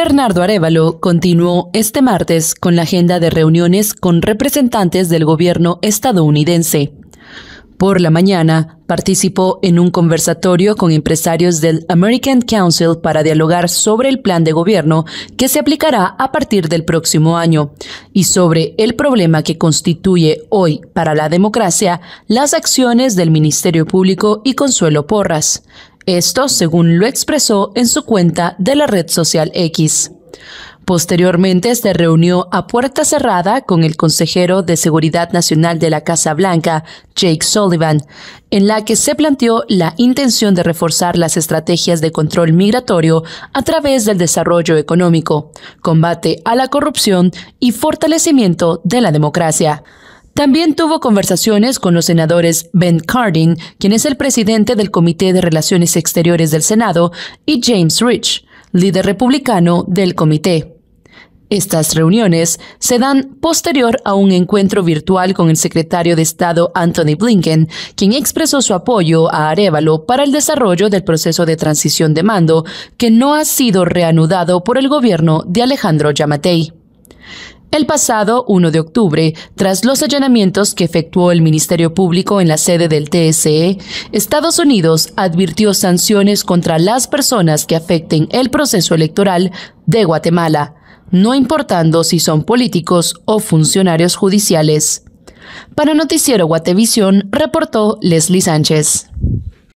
Bernardo Arevalo continuó este martes con la agenda de reuniones con representantes del gobierno estadounidense. Por la mañana, participó en un conversatorio con empresarios del American Council para dialogar sobre el plan de gobierno que se aplicará a partir del próximo año y sobre el problema que constituye hoy para la democracia las acciones del Ministerio Público y Consuelo Porras. Esto según lo expresó en su cuenta de la red social X. Posteriormente se reunió a puerta cerrada con el consejero de Seguridad Nacional de la Casa Blanca, Jake Sullivan, en la que se planteó la intención de reforzar las estrategias de control migratorio a través del desarrollo económico, combate a la corrupción y fortalecimiento de la democracia. También tuvo conversaciones con los senadores Ben Cardin, quien es el presidente del Comité de Relaciones Exteriores del Senado, y James Rich, líder republicano del comité. Estas reuniones se dan posterior a un encuentro virtual con el secretario de Estado Anthony Blinken, quien expresó su apoyo a Arevalo para el desarrollo del proceso de transición de mando que no ha sido reanudado por el gobierno de Alejandro Yamatei. El pasado 1 de octubre, tras los allanamientos que efectuó el Ministerio Público en la sede del TSE, Estados Unidos advirtió sanciones contra las personas que afecten el proceso electoral de Guatemala, no importando si son políticos o funcionarios judiciales. Para Noticiero Guatevisión, reportó Leslie Sánchez.